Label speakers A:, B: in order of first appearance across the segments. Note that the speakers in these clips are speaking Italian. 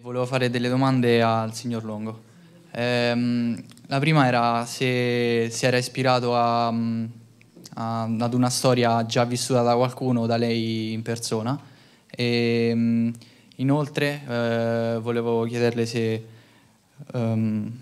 A: Volevo fare delle domande al signor Longo. Ehm, la prima era se si era ispirato a, mm, a, ad una storia già vissuta da qualcuno, da lei in persona. E, mm, inoltre eh, volevo chiederle se... Um,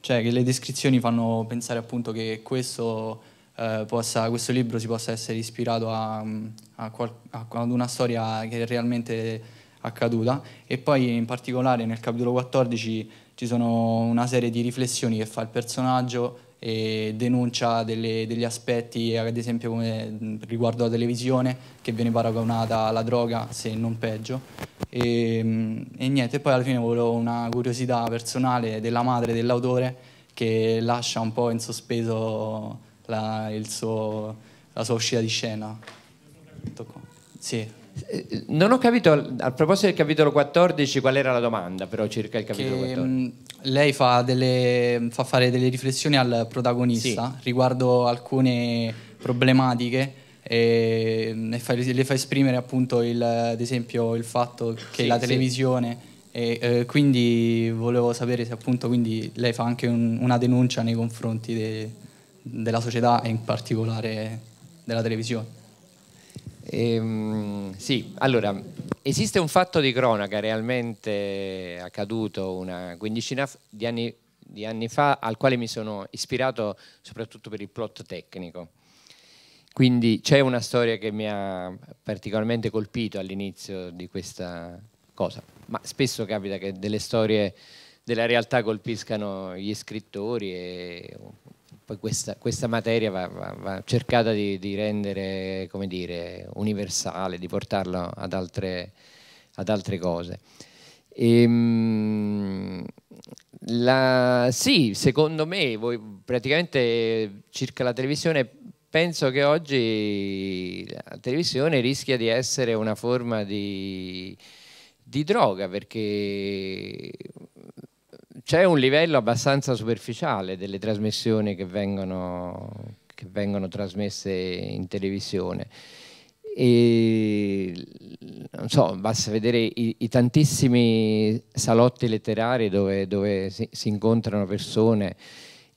A: cioè che le descrizioni fanno pensare appunto che questo, eh, possa, questo libro si possa essere ispirato a, mm, a, qual, a, ad una storia che realmente accaduta e poi in particolare nel capitolo 14 ci sono una serie di riflessioni che fa il personaggio e denuncia delle, degli aspetti, ad esempio come riguardo la televisione, che viene paragonata alla droga, se non peggio. E, e niente, poi alla fine volevo una curiosità personale della madre dell'autore che lascia un po' in sospeso la, suo, la sua
B: uscita di scena. Sì. Eh, non ho capito, a proposito del capitolo 14, qual era la domanda però circa il capitolo che, 14? Mm, lei fa, delle,
A: fa, fare delle riflessioni al protagonista sì. riguardo alcune problematiche e mm, fa, le fa esprimere appunto il, ad esempio il fatto che sì, la televisione... Sì. E, eh, quindi volevo sapere se appunto lei fa anche un, una denuncia nei confronti de, della società e in particolare
B: della televisione. Ehm, sì, allora, esiste un fatto di cronaca realmente accaduto una quindicina di anni, di anni fa al quale mi sono ispirato soprattutto per il plot tecnico. Quindi c'è una storia che mi ha particolarmente colpito all'inizio di questa cosa, ma spesso capita che delle storie della realtà colpiscano gli scrittori e poi questa, questa materia va, va, va cercata di, di, rendere, come dire, universale, di portarla ad altre, ad altre cose. Ehm, la, sì, secondo me, voi, praticamente circa la televisione, penso che oggi la televisione rischia di essere una forma di, di droga perché c'è un livello abbastanza superficiale delle trasmissioni che vengono, che vengono trasmesse in televisione. E, non so, basta vedere i, i tantissimi salotti letterari dove, dove si, si incontrano persone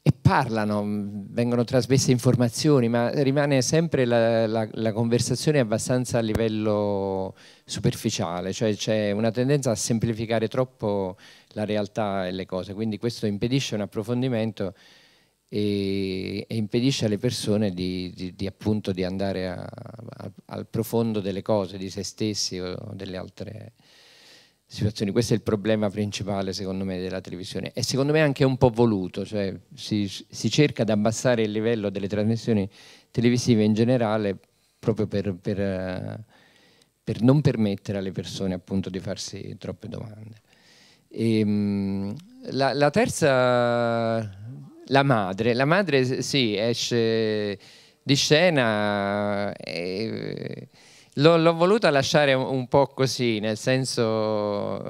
B: e parlano, mm, vengono trasmesse informazioni, ma rimane sempre la, la, la conversazione abbastanza a livello superficiale, cioè c'è una tendenza a semplificare troppo la realtà e le cose, quindi questo impedisce un approfondimento e, e impedisce alle persone di, di, di, di andare a, a, al profondo delle cose, di se stessi o delle altre situazioni. Questo è il problema principale, secondo me, della televisione e secondo me anche un po' voluto, cioè si, si cerca di abbassare il livello delle trasmissioni televisive in generale proprio per, per, per non permettere alle persone appunto di farsi troppe domande. E, ehm, la, la, terza, la madre, la madre sì, esce di scena. E, L'ho, l'ho voluta lasciare un po' così, nel senso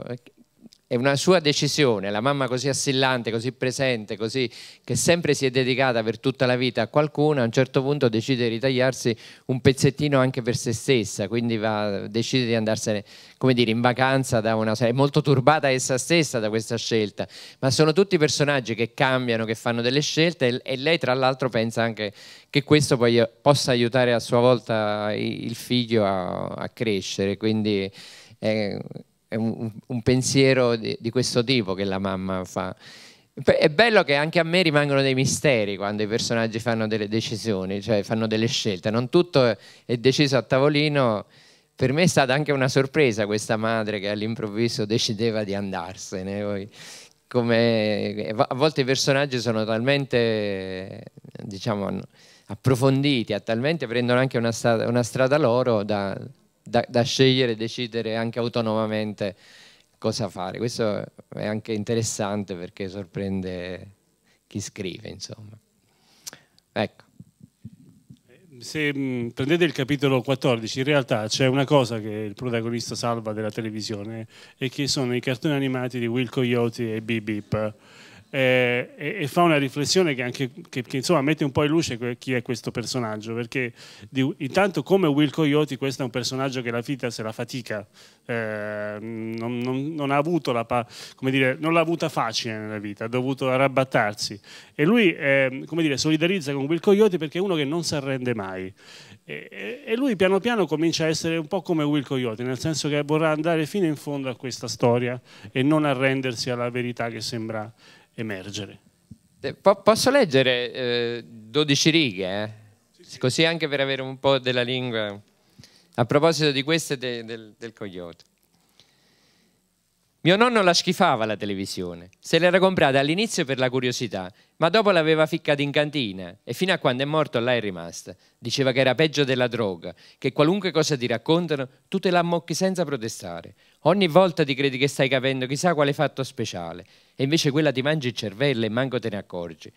B: è una sua decisione, la mamma così assillante, così presente, così, che sempre si è dedicata per tutta la vita a qualcuno, a un certo punto decide di ritagliarsi un pezzettino anche per se stessa, quindi va, decide di andarsene, come dire, in vacanza da una... è molto turbata essa stessa da questa scelta, ma sono tutti personaggi che cambiano, che fanno delle scelte e lei tra l'altro pensa anche che questo poi eh, possa aiutare a sua volta il figlio a, a crescere, quindi... Eh, è un, un pensiero di, di, questo tipo che la mamma fa. È bello che anche a me rimangono dei misteri quando i personaggi fanno delle decisioni, cioè fanno delle scelte. Non tutto è deciso a tavolino. Per me è stata anche una sorpresa questa madre che all'improvviso decideva di andarsene. Come, eh, a volte i personaggi sono talmente, diciamo, approfonditi, talmente prendono anche una strada, una strada loro da, da, da scegliere, decidere anche autonomamente cosa fare. Questo è anche interessante perché sorprende chi scrive, insomma. Ecco. Se mh,
A: prendete il capitolo 14, in realtà c'è una cosa che il protagonista salva della televisione e che sono i cartoni animati di Will Coyote e Bip Bip eh, e, e, fa una riflessione che, anche, che, che, insomma mette un po' in luce chi è questo personaggio, perché di, intanto come Will Coyote questo è un personaggio che la vita se la fatica, eh, non, non, non, ha avuto la, dire, non l'ha avuta facile nella vita, ha dovuto arrabattarsi e lui eh, come dire, solidarizza con Will Coyote perché è uno che non si arrende mai. E, e lui piano piano comincia a essere un po' come Will Coyote, nel senso che vorrà andare fino in fondo a questa storia e non arrendersi alla verità che sembra emergere.
B: Eh, posso leggere eh, 12 righe? Eh? Sì, sì. Così anche per avere un po' della lingua. A proposito di queste de del, del coyote. Mio nonno la schifava la televisione, se l'era comprata all'inizio per la curiosità, ma dopo l'aveva ficcata in cantina e fino a quando è morto là è rimasta. Diceva che era peggio della droga, che qualunque cosa ti raccontano tu te la ammocchi senza protestare. Ogni volta ti credi che stai capendo chissà quale fatto speciale e invece quella ti mangi il cervello e manco te ne accorgi.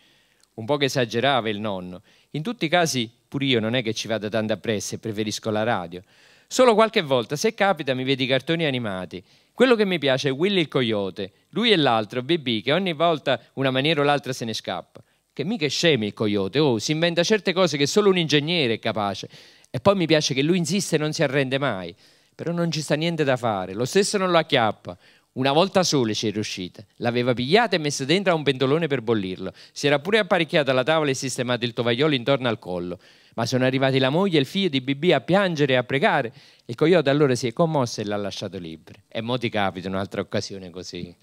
B: Un po' che esagerava il nonno. In tutti i casi pur io non è che ci vada tanto appresso e preferisco la radio. Solo qualche volta, se capita, mi vedi i cartoni animati. Quello che mi piace è Willy il coyote, lui e l'altro, BB, che ogni volta una maniera o l'altra se ne scappa. Che mica è scemo il coyote, oh, si inventa certe cose che solo un ingegnere è capace. E poi mi piace che lui insiste e non si arrende mai. Però non ci sta niente da fare, lo stesso non lo acchiappa. Una volta sole ci è riuscita. L'aveva pigliata e messa dentro a un pentolone per bollirlo. Si era pure apparecchiata la tavola e sistemato il tovagliolo intorno al collo. Ma sono arrivati la moglie e il figlio di BB a piangere e a pregare. Il coyote allora si è commosso e l'ha lasciato libero. E mo ti capita un'altra occasione così.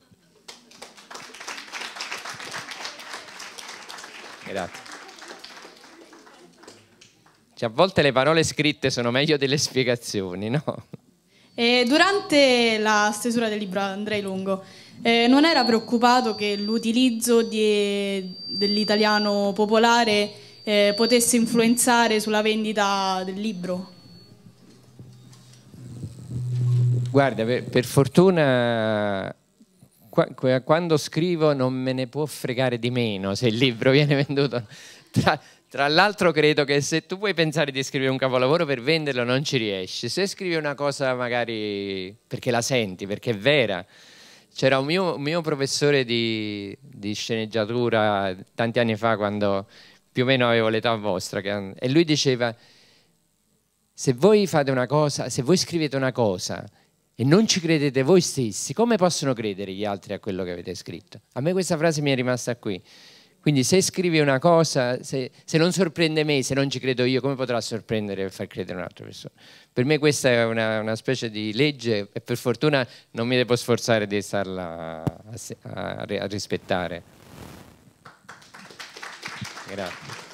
B: Grazie. Cioè, a volte le parole scritte sono meglio delle spiegazioni, no?
A: E eh, durante la stesura del libro Andrei Lungo eh, non era preoccupato che l'utilizzo dell'italiano popolare eh, potesse influenzare sulla vendita del libro?
B: Guarda, per, per fortuna quando scrivo non me ne può fregare di meno se il libro viene venduto. Tra, tra l'altro credo che se tu puoi pensare di scrivere un capolavoro per venderlo non ci riesci, se scrivi una cosa magari perché la senti, perché è vera. C'era un mio, mio professore di, di, sceneggiatura tanti anni fa quando più o meno avevo l'età vostra che, e lui diceva se voi fate una cosa, se voi scrivete una cosa e non ci credete voi stessi, come possono credere gli altri a quello che avete scritto? A me questa frase mi è rimasta qui. Quindi se scrivi una cosa, se, se, non sorprende me, se non ci credo io, come potrà sorprendere e far credere un'altra persona? Per me questa è una, una, specie di legge e per fortuna non mi devo sforzare di starla a, a, a rispettare. Grazie.